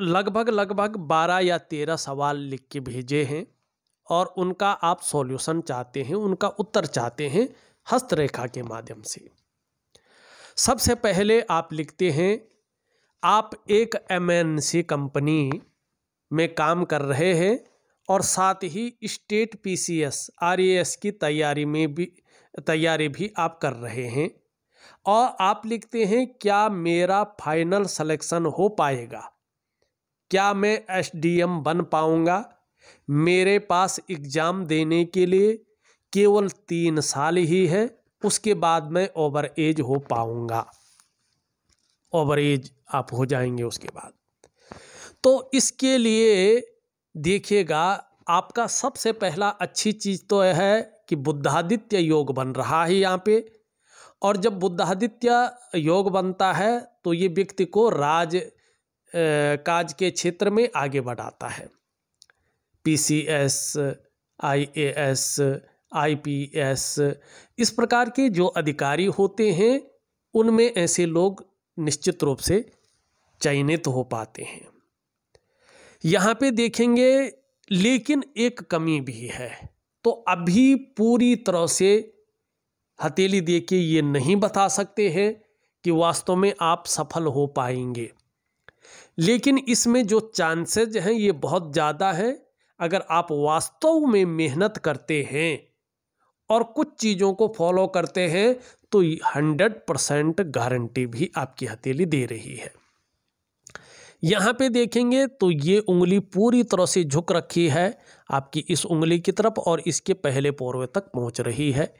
लगभग लगभग बारह या तेरह सवाल लिख के भेजे हैं और उनका आप सॉल्यूशन चाहते हैं उनका उत्तर चाहते हैं हस्तरेखा के माध्यम से सबसे पहले आप लिखते हैं आप एक एमएनसी कंपनी में काम कर रहे हैं और साथ ही स्टेट पीसीएस आरएएस e की तैयारी में भी तैयारी भी आप कर रहे हैं और आप लिखते हैं क्या मेरा फाइनल सिलेक्शन हो पाएगा क्या मैं एस डी एम बन पाऊँगा मेरे पास एग्ज़ाम देने के लिए केवल तीन साल ही है उसके बाद मैं ओवर एज हो पाऊंगा ओवर एज आप हो जाएंगे उसके बाद तो इसके लिए देखिएगा आपका सबसे पहला अच्छी चीज़ तो यह है कि बुद्धादित्य योग बन रहा है यहाँ पे और जब बुद्धादित्य योग बनता है तो ये व्यक्ति को राज काज के क्षेत्र में आगे बढ़ाता है पीसीएस आईएएस आईपीएस इस प्रकार के जो अधिकारी होते हैं उनमें ऐसे लोग निश्चित रूप से चयनित हो पाते हैं यहाँ पे देखेंगे लेकिन एक कमी भी है तो अभी पूरी तरह से हथेली दे के ये नहीं बता सकते हैं कि वास्तव में आप सफल हो पाएंगे लेकिन इसमें जो चांसेज हैं ये बहुत ज़्यादा हैं अगर आप वास्तव में मेहनत करते हैं और कुछ चीज़ों को फॉलो करते हैं तो हंड्रेड परसेंट गारंटी भी आपकी हथेली दे रही है यहाँ पे देखेंगे तो ये उंगली पूरी तरह से झुक रखी है आपकी इस उंगली की तरफ और इसके पहले पौरवे तक पहुँच रही है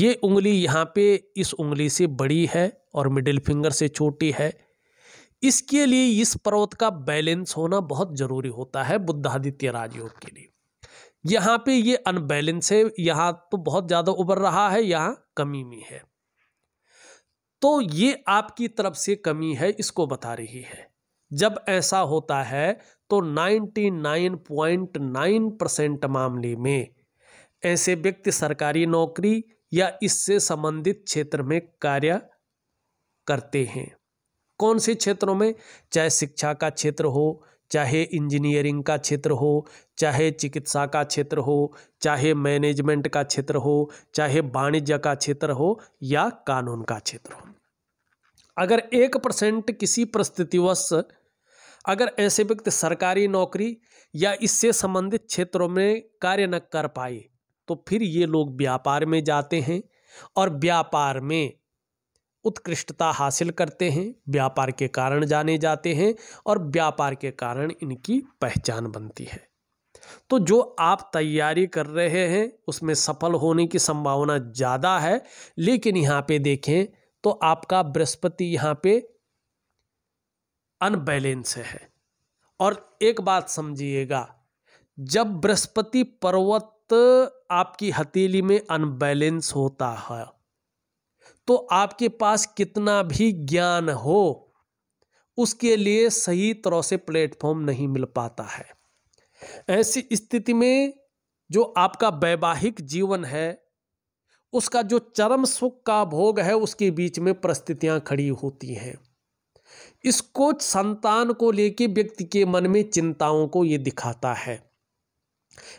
ये उंगली यहाँ पे इस उंगली से बड़ी है और मिडिल फिंगर से छोटी है इसके लिए इस पर्वत का बैलेंस होना बहुत जरूरी होता है बुद्धादित्य राजयोग के लिए यहाँ पे ये अनबैलेंस है यहाँ तो बहुत ज़्यादा उभर रहा है यहाँ कमी में है तो ये आपकी तरफ से कमी है इसको बता रही है जब ऐसा होता है तो 99.9 परसेंट मामले में ऐसे व्यक्ति सरकारी नौकरी या इससे संबंधित क्षेत्र में कार्य करते हैं कौन से क्षेत्रों में चाहे शिक्षा का क्षेत्र हो चाहे इंजीनियरिंग का क्षेत्र हो चाहे चिकित्सा का क्षेत्र हो चाहे मैनेजमेंट का क्षेत्र हो चाहे वाणिज्य का क्षेत्र हो या कानून का क्षेत्र हो अगर एक परसेंट किसी परिस्थितिवश अगर ऐसे व्यक्ति सरकारी नौकरी या इससे संबंधित क्षेत्रों में कार्य न कर पाए तो फिर ये लोग व्यापार में जाते हैं और व्यापार में उत्कृष्टता हासिल करते हैं व्यापार के कारण जाने जाते हैं और व्यापार के कारण इनकी पहचान बनती है तो जो आप तैयारी कर रहे हैं उसमें सफल होने की संभावना ज़्यादा है लेकिन यहाँ पे देखें तो आपका बृहस्पति यहाँ पे अनबैलेंस है और एक बात समझिएगा जब बृहस्पति पर्वत आपकी हथेली में अनबैलेंस होता है तो आपके पास कितना भी ज्ञान हो उसके लिए सही तरह से प्लेटफॉर्म नहीं मिल पाता है ऐसी स्थिति में जो आपका वैवाहिक जीवन है उसका जो चरम सुख का भोग है उसके बीच में परिस्थितियां खड़ी होती हैं इसको संतान को लेके व्यक्ति के मन में चिंताओं को ये दिखाता है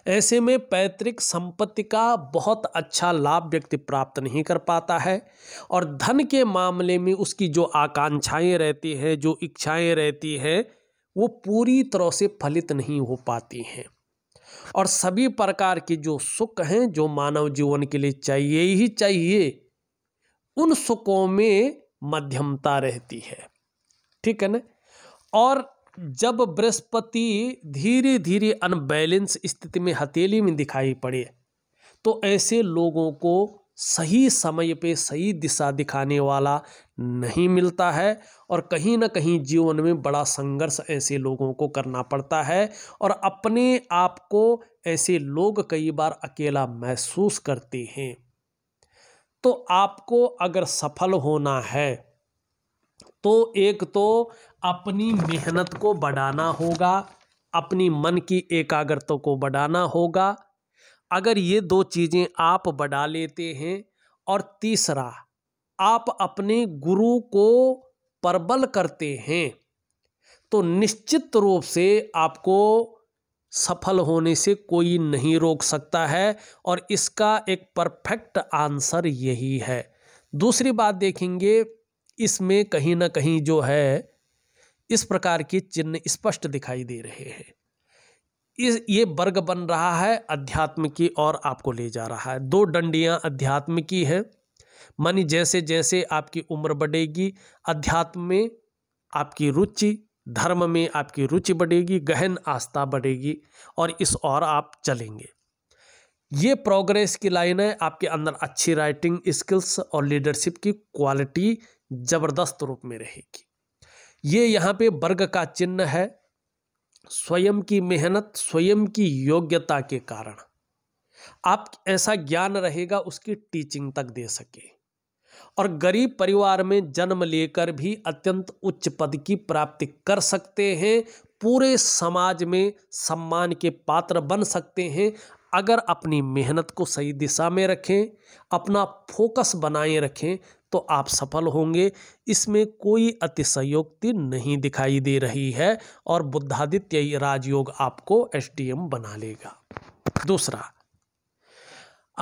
ऐसे में पैतृक संपत्ति का बहुत अच्छा लाभ व्यक्ति प्राप्त नहीं कर पाता है और धन के मामले में उसकी जो आकांक्षाएं रहती हैं जो इच्छाएं रहती हैं वो पूरी तरह से फलित नहीं हो पाती हैं और सभी प्रकार के जो सुख हैं जो मानव जीवन के लिए चाहिए ही चाहिए उन सुखों में मध्यमता रहती है ठीक है ना और जब बृहस्पति धीरे धीरे अनबैलेंस स्थिति में हथेली में दिखाई पड़े तो ऐसे लोगों को सही समय पे सही दिशा दिखाने वाला नहीं मिलता है और कहीं ना कहीं जीवन में बड़ा संघर्ष ऐसे लोगों को करना पड़ता है और अपने आप को ऐसे लोग कई बार अकेला महसूस करते हैं तो आपको अगर सफल होना है तो एक तो अपनी मेहनत को बढ़ाना होगा अपनी मन की एकाग्रता को बढ़ाना होगा अगर ये दो चीज़ें आप बढ़ा लेते हैं और तीसरा आप अपने गुरु को प्रबल करते हैं तो निश्चित रूप से आपको सफल होने से कोई नहीं रोक सकता है और इसका एक परफेक्ट आंसर यही है दूसरी बात देखेंगे इसमें कहीं ना कहीं जो है इस प्रकार के चिन्ह स्पष्ट दिखाई दे रहे हैं इस ये वर्ग बन रहा है अध्यात्म की और आपको ले जा रहा है दो डंडियाँ अध्यात्म की है मानी जैसे जैसे आपकी उम्र बढ़ेगी अध्यात्म में आपकी रुचि धर्म में आपकी रुचि बढ़ेगी गहन आस्था बढ़ेगी और इस और आप चलेंगे ये प्रोग्रेस की लाइन है आपके अंदर अच्छी राइटिंग स्किल्स और लीडरशिप की क्वालिटी ज़बरदस्त रूप में रहेगी ये यहाँ पे वर्ग का चिन्ह है स्वयं की मेहनत स्वयं की योग्यता के कारण आप ऐसा ज्ञान रहेगा उसकी टीचिंग तक दे सके और गरीब परिवार में जन्म लेकर भी अत्यंत उच्च पद की प्राप्ति कर सकते हैं पूरे समाज में सम्मान के पात्र बन सकते हैं अगर अपनी मेहनत को सही दिशा में रखें अपना फोकस बनाए रखें तो आप सफल होंगे इसमें कोई अतिशयोक्ति नहीं दिखाई दे रही है और बुद्धादित्य राजयोग आपको एसडीएम बना लेगा दूसरा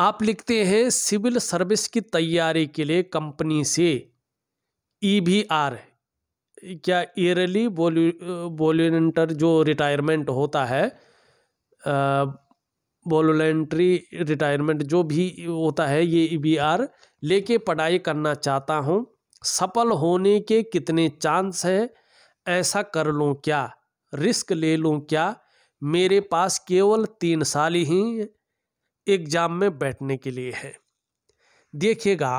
आप लिखते हैं सिविल सर्विस की तैयारी के लिए कंपनी से ई बी आर क्या ईयरली वॉल्यूंटर जो रिटायरमेंट होता है आ, वॉलेंट्री रिटायरमेंट जो भी होता है ये ई आर लेके पढ़ाई करना चाहता हूँ सफल होने के कितने चांस हैं ऐसा कर लूँ क्या रिस्क ले लूँ क्या मेरे पास केवल तीन साल ही एग्ज़ाम में बैठने के लिए है देखिएगा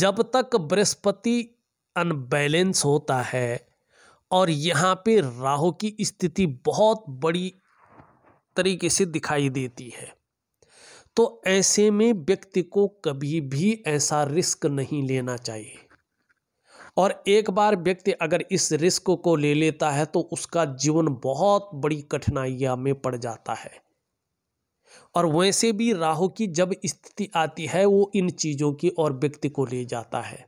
जब तक बृहस्पति अनबैलेंस होता है और यहाँ पे राहु की स्थिति बहुत बड़ी तरीके से दिखाई देती है तो ऐसे में व्यक्ति को कभी भी ऐसा रिस्क नहीं लेना चाहिए और एक बार व्यक्ति अगर इस रिस्क को ले लेता है तो उसका जीवन बहुत बड़ी कठिनाइया में पड़ जाता है और वैसे भी राहु की जब स्थिति आती है वो इन चीज़ों की और व्यक्ति को ले जाता है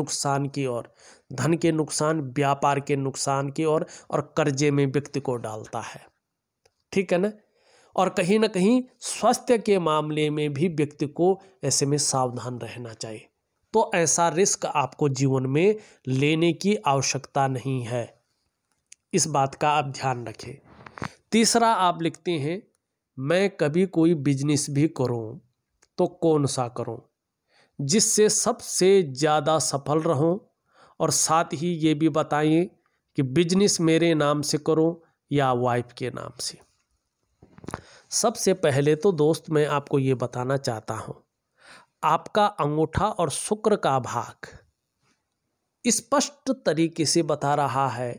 नुकसान की ओर धन के नुकसान व्यापार के नुकसान की ओर और, और कर्जे में व्यक्ति को डालता है ठीक है ना और कहीं ना कहीं स्वास्थ्य के मामले में भी व्यक्ति को ऐसे में सावधान रहना चाहिए तो ऐसा रिस्क आपको जीवन में लेने की आवश्यकता नहीं है इस बात का आप ध्यान रखें तीसरा आप लिखते हैं मैं कभी कोई बिजनेस भी करूं तो कौन सा करूं जिससे सबसे ज़्यादा सफल रहूं और साथ ही ये भी बताएं कि बिजनेस मेरे नाम से करो या वाइफ के नाम से सबसे पहले तो दोस्त मैं आपको ये बताना चाहता हूँ आपका अंगूठा और शुक्र का भाग स्पष्ट तरीके से बता रहा है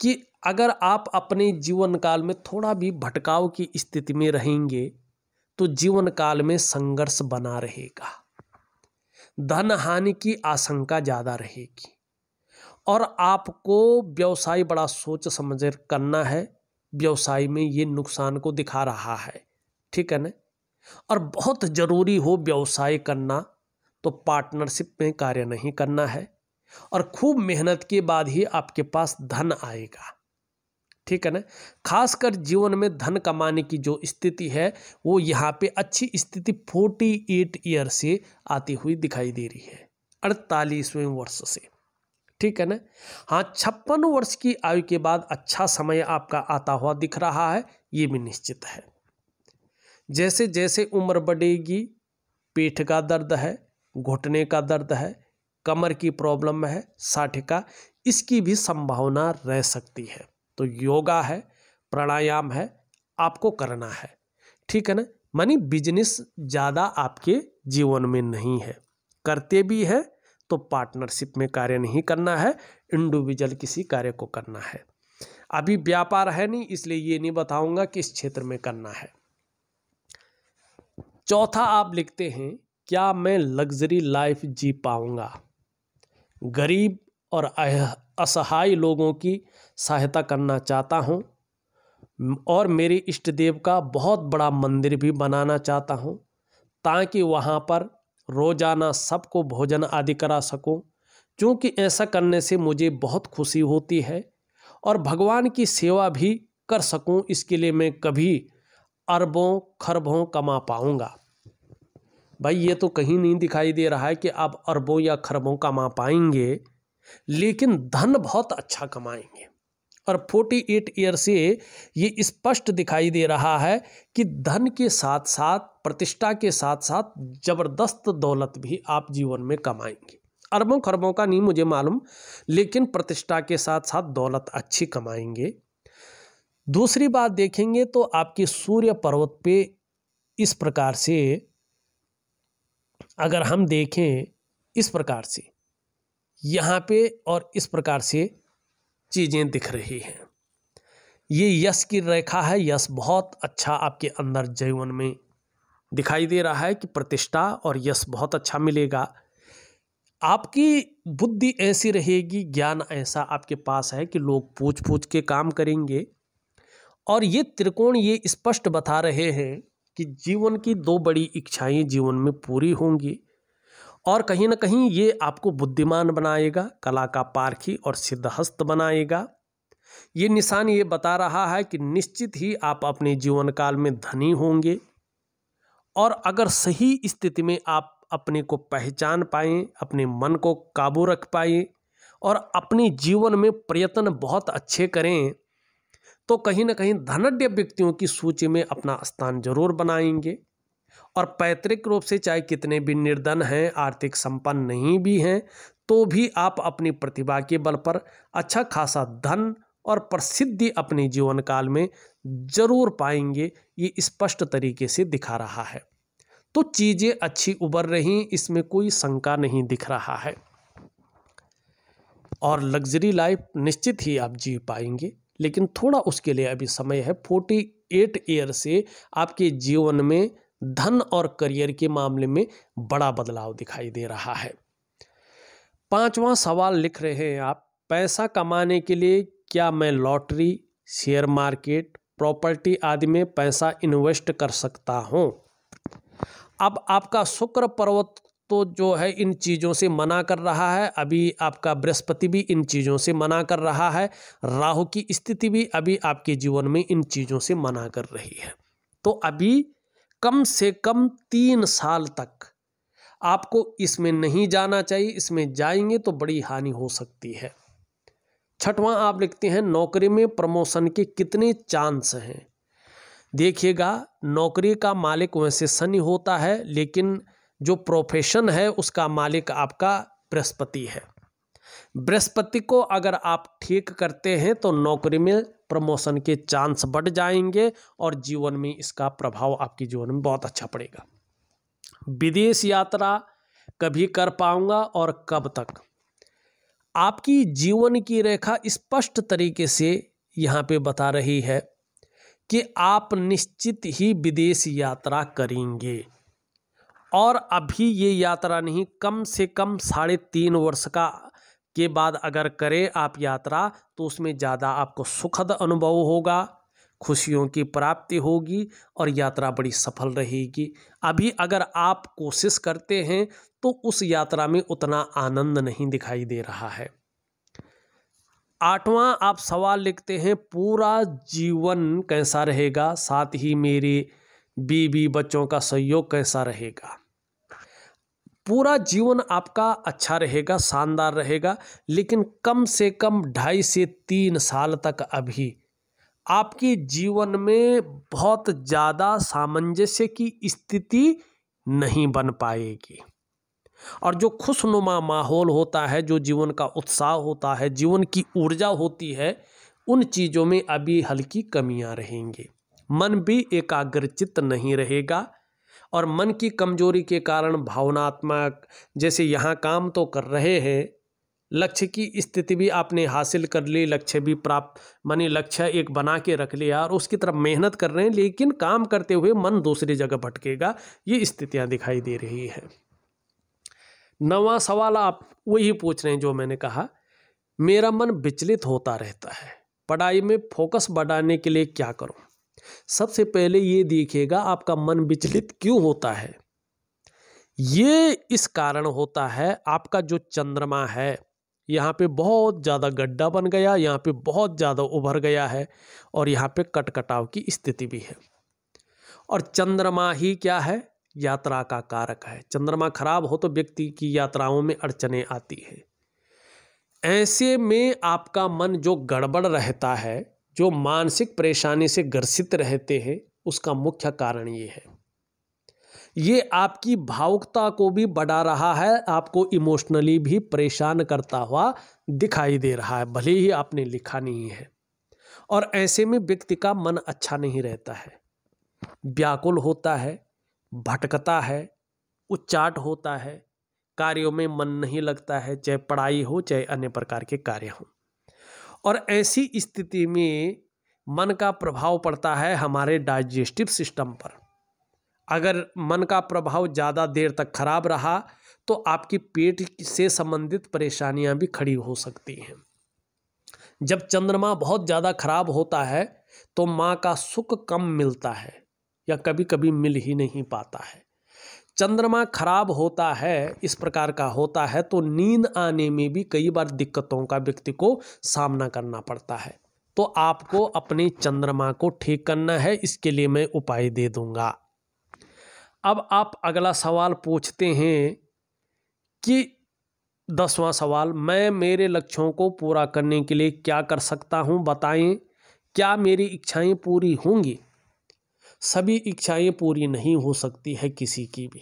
कि अगर आप अपने जीवन काल में थोड़ा भी भटकाव की स्थिति में रहेंगे तो जीवन काल में संघर्ष बना रहेगा धन हानि की आशंका ज़्यादा रहेगी और आपको व्यवसाय बड़ा सोच समझ करना है व्यवसाय में ये नुकसान को दिखा रहा है ठीक है ना और बहुत ज़रूरी हो व्यवसाय करना तो पार्टनरशिप में कार्य नहीं करना है और खूब मेहनत के बाद ही आपके पास धन आएगा ठीक है ना खासकर जीवन में धन कमाने की जो स्थिति है वो यहाँ पे अच्छी स्थिति 48 ईयर से आती हुई दिखाई दे रही है अड़तालीसवें वर्ष से ठीक है ना हाँ छप्पन वर्ष की आयु के बाद अच्छा समय आपका आता हुआ दिख रहा है ये भी निश्चित है जैसे जैसे उम्र बढ़ेगी पेट का दर्द है घुटने का दर्द है कमर की प्रॉब्लम है साठ का इसकी भी संभावना रह सकती है तो योगा है प्राणायाम है आपको करना है ठीक है ना मानी बिजनेस ज़्यादा आपके जीवन में नहीं है करते भी हैं तो पार्टनरशिप में कार्य नहीं करना है इंडिविजुअल किसी कार्य को करना है अभी व्यापार है नहीं इसलिए ये नहीं बताऊंगा किस क्षेत्र में करना है चौथा आप लिखते हैं क्या मैं लग्जरी लाइफ जी पाऊंगा गरीब और असहाय लोगों की सहायता करना चाहता हूं और मेरे इष्ट देव का बहुत बड़ा मंदिर भी बनाना चाहता हूं ताकि वहां पर रोज़ाना सबको भोजन आदि करा सकूं क्योंकि ऐसा करने से मुझे बहुत खुशी होती है और भगवान की सेवा भी कर सकूं इसके लिए मैं कभी अरबों खरबों कमा पाऊंगा भाई ये तो कहीं नहीं दिखाई दे रहा है कि आप अरबों या खरबों कमा पाएंगे लेकिन धन बहुत अच्छा कमाएंगे और 48 ईयर से ये स्पष्ट दिखाई दे रहा है कि धन के साथ साथ प्रतिष्ठा के साथ साथ जबरदस्त दौलत भी आप जीवन में कमाएंगे अरबों खरबों का नहीं मुझे मालूम लेकिन प्रतिष्ठा के साथ साथ दौलत अच्छी कमाएंगे दूसरी बात देखेंगे तो आपके सूर्य पर्वत पे इस प्रकार से अगर हम देखें इस प्रकार से यहाँ पे और इस प्रकार से चीज़ें दिख रही हैं ये यश की रेखा है यश बहुत अच्छा आपके अंदर जीवन में दिखाई दे रहा है कि प्रतिष्ठा और यश बहुत अच्छा मिलेगा आपकी बुद्धि ऐसी रहेगी ज्ञान ऐसा आपके पास है कि लोग पूछ पूछ के काम करेंगे और ये त्रिकोण ये स्पष्ट बता रहे हैं कि जीवन की दो बड़ी इच्छाएं जीवन में पूरी होंगी और कहीं ना कहीं ये आपको बुद्धिमान बनाएगा कला का पारखी और सिद्धहस्त बनाएगा ये निशान ये बता रहा है कि निश्चित ही आप अपने जीवन काल में धनी होंगे और अगर सही स्थिति में आप अपने को पहचान पाए अपने मन को काबू रख पाए और अपने जीवन में प्रयत्न बहुत अच्छे करें तो कहीं ना कहीं धनड्य व्यक्तियों की सूची में अपना स्थान जरूर बनाएंगे और पैतृक रूप से चाहे कितने भी निर्धन हैं आर्थिक संपन्न नहीं भी हैं तो भी आप अपनी प्रतिभा के बल पर अच्छा खासा धन और प्रसिद्धि अपने जीवन काल में जरूर पाएंगे ये स्पष्ट तरीके से दिखा रहा है तो चीज़ें अच्छी उबर रही इसमें कोई शंका नहीं दिख रहा है और लग्जरी लाइफ निश्चित ही आप जी पाएंगे लेकिन थोड़ा उसके लिए अभी समय है फोर्टी एट ईयर से आपके जीवन में धन और करियर के मामले में बड़ा बदलाव दिखाई दे रहा है पांचवा सवाल लिख रहे हैं आप पैसा कमाने के लिए क्या मैं लॉटरी शेयर मार्केट प्रॉपर्टी आदि में पैसा इन्वेस्ट कर सकता हूं अब आपका शुक्र पर्वत तो जो है इन चीज़ों से मना कर रहा है अभी आपका बृहस्पति भी इन चीज़ों से मना कर रहा है राहु की स्थिति भी अभी आपके जीवन में इन चीज़ों से मना कर रही है तो अभी कम से कम तीन साल तक आपको इसमें नहीं जाना चाहिए इसमें जाएंगे तो बड़ी हानि हो सकती है छठवां आप लिखते हैं नौकरी में प्रमोशन के कितने चांस हैं देखिएगा नौकरी का मालिक वैसे शनि होता है लेकिन जो प्रोफेशन है उसका मालिक आपका बृहस्पति है बृहस्पति को अगर आप ठीक करते हैं तो नौकरी में प्रमोशन के चांस बढ़ जाएंगे और जीवन में इसका प्रभाव आपके जीवन में बहुत अच्छा पड़ेगा विदेश यात्रा कभी कर पाऊंगा और कब तक आपकी जीवन की रेखा स्पष्ट तरीके से यहाँ पे बता रही है कि आप निश्चित ही विदेश यात्रा करेंगे और अभी ये यात्रा नहीं कम से कम साढ़े तीन वर्ष का के बाद अगर करें आप यात्रा तो उसमें ज़्यादा आपको सुखद अनुभव होगा खुशियों की प्राप्ति होगी और यात्रा बड़ी सफल रहेगी अभी अगर आप कोशिश करते हैं तो उस यात्रा में उतना आनंद नहीं दिखाई दे रहा है आठवां आप सवाल लिखते हैं पूरा जीवन कैसा रहेगा साथ ही मेरे बीवी बच्चों का सहयोग कैसा रहेगा पूरा जीवन आपका अच्छा रहेगा शानदार रहेगा लेकिन कम से कम ढाई से तीन साल तक अभी आपके जीवन में बहुत ज़्यादा सामंजस्य की स्थिति नहीं बन पाएगी और जो खुशनुमा माहौल होता है जो जीवन का उत्साह होता है जीवन की ऊर्जा होती है उन चीज़ों में अभी हल्की कमियां रहेंगी मन भी एकाग्रचित नहीं रहेगा और मन की कमजोरी के कारण भावनात्मक जैसे यहाँ काम तो कर रहे हैं लक्ष्य की स्थिति भी आपने हासिल कर ली लक्ष्य भी प्राप्त मानी लक्ष्य एक बना के रख लिया और उसकी तरफ मेहनत कर रहे हैं लेकिन काम करते हुए मन दूसरी जगह भटकेगा ये स्थितियाँ दिखाई दे रही है नवा सवाल आप वही पूछ रहे हैं जो मैंने कहा मेरा मन विचलित होता रहता है पढ़ाई में फोकस बढ़ाने के लिए क्या करूं सबसे पहले ये देखिएगा आपका मन विचलित क्यों होता है ये इस कारण होता है आपका जो चंद्रमा है यहाँ पे बहुत ज़्यादा गड्ढा बन गया यहाँ पे बहुत ज़्यादा उभर गया है और यहाँ पे कटकटाव की स्थिति भी है और चंद्रमा ही क्या है यात्रा का कारक है चंद्रमा खराब हो तो व्यक्ति की यात्राओं में अड़चने आती हैं ऐसे में आपका मन जो गड़बड़ रहता है जो मानसिक परेशानी से ग्रसित रहते हैं उसका मुख्य कारण ये है ये आपकी भावुकता को भी बढ़ा रहा है आपको इमोशनली भी परेशान करता हुआ दिखाई दे रहा है भले ही आपने लिखा नहीं है और ऐसे में व्यक्ति का मन अच्छा नहीं रहता है व्याकुल होता है भटकता है उच्चाट होता है कार्यों में मन नहीं लगता है चाहे पढ़ाई हो चाहे अन्य प्रकार के कार्य हों और ऐसी स्थिति में मन का प्रभाव पड़ता है हमारे डाइजेस्टिव सिस्टम पर अगर मन का प्रभाव ज़्यादा देर तक खराब रहा तो आपकी पेट से संबंधित परेशानियां भी खड़ी हो सकती हैं जब चंद्रमा बहुत ज़्यादा खराब होता है तो माँ का सुख कम मिलता है या कभी कभी मिल ही नहीं पाता है चंद्रमा खराब होता है इस प्रकार का होता है तो नींद आने में भी कई बार दिक्कतों का व्यक्ति को सामना करना पड़ता है तो आपको अपने चंद्रमा को ठीक करना है इसके लिए मैं उपाय दे दूंगा अब आप अगला सवाल पूछते हैं कि दसवां सवाल मैं मेरे लक्ष्यों को पूरा करने के लिए क्या कर सकता हूँ बताएं क्या मेरी इच्छाएं पूरी होंगी सभी इच्छाएं पूरी नहीं हो सकती है किसी की भी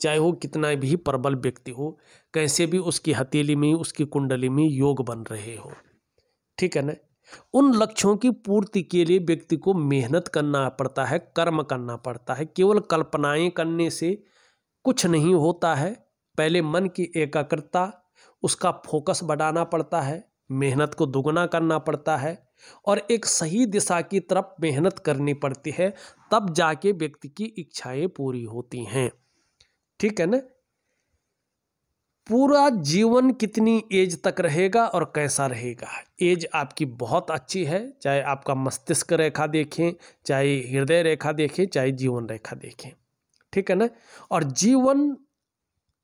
चाहे वो कितना भी प्रबल व्यक्ति हो कैसे भी उसकी हथेली में उसकी कुंडली में योग बन रहे हो ठीक है ना उन लक्ष्यों की पूर्ति के लिए व्यक्ति को मेहनत करना पड़ता है कर्म करना पड़ता है केवल कल्पनाएं करने से कुछ नहीं होता है पहले मन की एकाग्रता उसका फोकस बढ़ाना पड़ता है मेहनत को दुगना करना पड़ता है और एक सही दिशा की तरफ मेहनत करनी पड़ती है तब जाके व्यक्ति की इच्छाएं पूरी होती हैं ठीक है ना पूरा जीवन कितनी एज तक रहेगा और कैसा रहेगा एज आपकी बहुत अच्छी है चाहे आपका मस्तिष्क रेखा देखें चाहे हृदय रेखा देखें चाहे जीवन रेखा देखें ठीक है ना और जीवन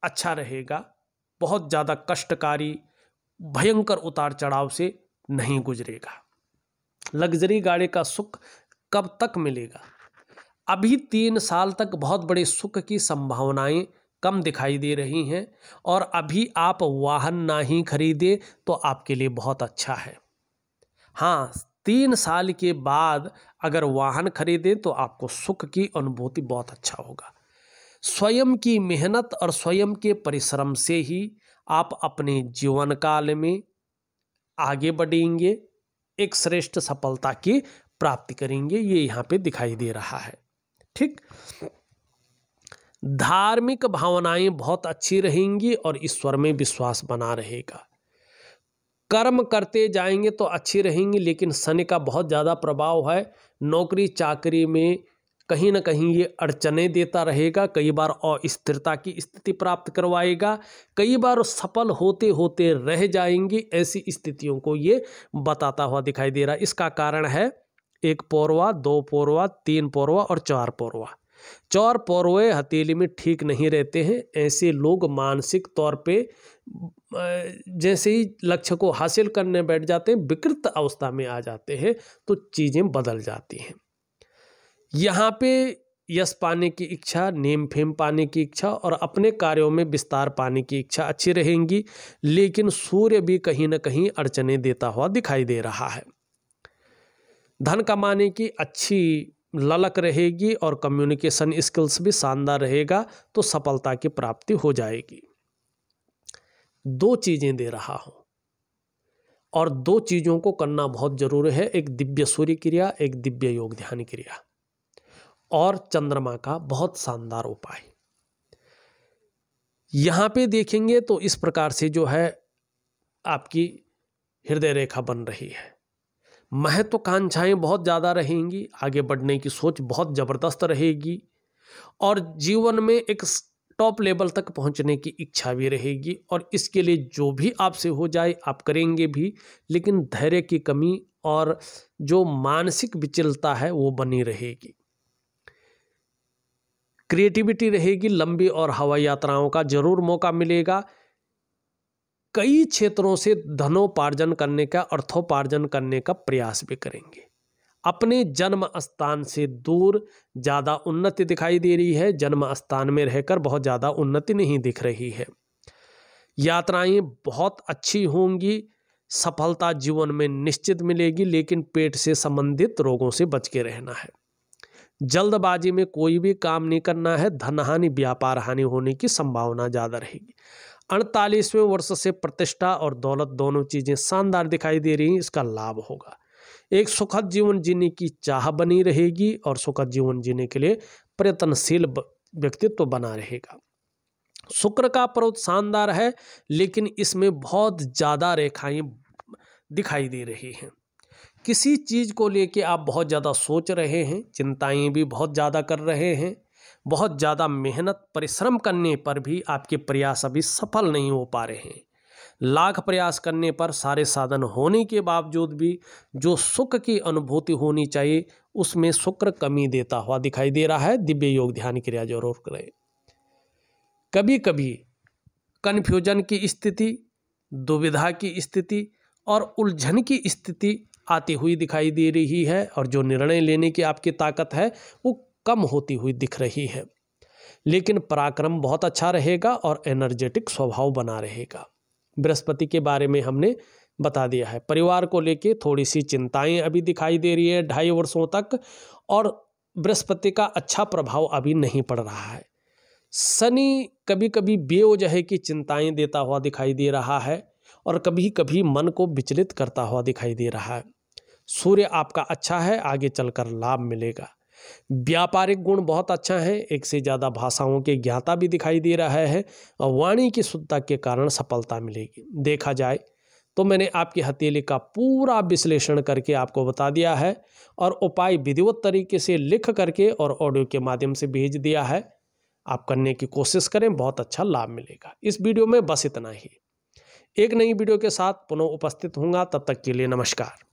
अच्छा रहेगा बहुत ज़्यादा कष्टकारी भयंकर उतार चढ़ाव से नहीं गुजरेगा लग्जरी गाड़ी का सुख कब तक मिलेगा अभी तीन साल तक बहुत बड़े सुख की संभावनाएं कम दिखाई दे रही हैं और अभी आप वाहन ना ही खरीदे तो आपके लिए बहुत अच्छा है हाँ तीन साल के बाद अगर वाहन खरीदें तो आपको सुख की अनुभूति बहुत अच्छा होगा स्वयं की मेहनत और स्वयं के परिश्रम से ही आप अपने जीवन काल में आगे बढ़ेंगे एक श्रेष्ठ सफलता की प्राप्ति करेंगे ये यहाँ पे दिखाई दे रहा है ठीक धार्मिक भावनाएं बहुत अच्छी रहेंगी और ईश्वर में विश्वास बना रहेगा कर्म करते जाएंगे तो अच्छी रहेंगी लेकिन शनि का बहुत ज़्यादा प्रभाव है नौकरी चाकरी में कहीं ना कहीं ये अड़चने देता रहेगा कई बार अस्थिरता की स्थिति प्राप्त करवाएगा कई बार सफल होते होते रह जाएंगे ऐसी स्थितियों को ये बताता हुआ दिखाई दे रहा है इसका कारण है एक पौरवा दो पौरवा तीन पौरवा और चार पौरवा चार पौरवे हथेली में ठीक नहीं रहते हैं ऐसे लोग मानसिक तौर पे जैसे ही लक्ष्य को हासिल करने बैठ जाते हैं विकृत अवस्था में आ जाते हैं तो चीज़ें बदल जाती हैं यहाँ पे यश पाने की इच्छा नेम फेम पाने की इच्छा और अपने कार्यों में विस्तार पाने की इच्छा अच्छी रहेंगी लेकिन सूर्य भी कहीं ना कहीं अड़चने देता हुआ दिखाई दे रहा है धन कमाने की अच्छी ललक रहेगी और कम्युनिकेशन स्किल्स भी शानदार रहेगा तो सफलता की प्राप्ति हो जाएगी दो चीज़ें दे रहा हूँ और दो चीज़ों को करना बहुत ज़रूरी है एक दिव्य सूर्य क्रिया एक दिव्य योग ध्यान क्रिया और चंद्रमा का बहुत शानदार उपाय यहाँ पे देखेंगे तो इस प्रकार से जो है आपकी हृदय रेखा बन रही है महत्वाकांक्षाएं तो बहुत ज़्यादा रहेंगी आगे बढ़ने की सोच बहुत ज़बरदस्त रहेगी और जीवन में एक टॉप लेवल तक पहुंचने की इच्छा भी रहेगी और इसके लिए जो भी आपसे हो जाए आप करेंगे भी लेकिन धैर्य की कमी और जो मानसिक विचलता है वो बनी रहेगी क्रिएटिविटी रहेगी लंबी और हवाई यात्राओं का जरूर मौका मिलेगा कई क्षेत्रों से धनोपार्जन करने का अर्थोपार्जन करने का प्रयास भी करेंगे अपने जन्म स्थान से दूर ज़्यादा उन्नति दिखाई दे रही है जन्म स्थान में रहकर बहुत ज़्यादा उन्नति नहीं दिख रही है यात्राएं बहुत अच्छी होंगी सफलता जीवन में निश्चित मिलेगी लेकिन पेट से संबंधित रोगों से बच के रहना है जल्दबाजी में कोई भी काम नहीं करना है धनहानि व्यापार हानि होने की संभावना ज़्यादा रहेगी अड़तालीसवें वर्ष से प्रतिष्ठा और दौलत दोनों चीज़ें शानदार दिखाई दे रही हैं इसका लाभ होगा एक सुखद जीवन जीने की चाह बनी रहेगी और सुखद जीवन जीने के लिए प्रयत्नशील व्यक्तित्व बना रहेगा शुक्र का पर्वत शानदार है लेकिन इसमें बहुत ज़्यादा रेखाएं दिखाई दे रही हैं किसी चीज़ को लेके आप बहुत ज़्यादा सोच रहे हैं चिंताएँ भी बहुत ज़्यादा कर रहे हैं बहुत ज़्यादा मेहनत परिश्रम करने पर भी आपके प्रयास अभी सफल नहीं हो पा रहे हैं लाख प्रयास करने पर सारे साधन होने के बावजूद भी जो सुख की अनुभूति होनी चाहिए उसमें शुक्र कमी देता हुआ दिखाई दे रहा है दिव्य योग ध्यान क्रिया जरूर करें कभी कभी कन्फ्यूजन की स्थिति दुविधा की स्थिति और उलझन की स्थिति आती हुई दिखाई दे रही है और जो निर्णय लेने की आपकी ताकत है वो कम होती हुई दिख रही है लेकिन पराक्रम बहुत अच्छा रहेगा और एनर्जेटिक स्वभाव बना रहेगा बृहस्पति के बारे में हमने बता दिया है परिवार को लेके थोड़ी सी चिंताएं अभी दिखाई दे रही है ढाई वर्षों तक और बृहस्पति का अच्छा प्रभाव अभी नहीं पड़ रहा है शनि कभी कभी बेवजह की चिंताएं देता हुआ दिखाई दे रहा है और कभी कभी मन को विचलित करता हुआ दिखाई दे रहा है सूर्य आपका अच्छा है आगे चलकर लाभ मिलेगा व्यापारिक गुण बहुत अच्छा है एक से ज़्यादा भाषाओं के ज्ञाता भी दिखाई दे रहा है और वाणी की शुद्धता के कारण सफलता मिलेगी देखा जाए तो मैंने आपकी हथेली का पूरा विश्लेषण करके आपको बता दिया है और उपाय विधिवत तरीके से लिख करके और ऑडियो के माध्यम से भेज दिया है आप करने की कोशिश करें बहुत अच्छा लाभ मिलेगा इस वीडियो में बस इतना ही एक नई वीडियो के साथ पुनः उपस्थित होंगे तब तक के लिए नमस्कार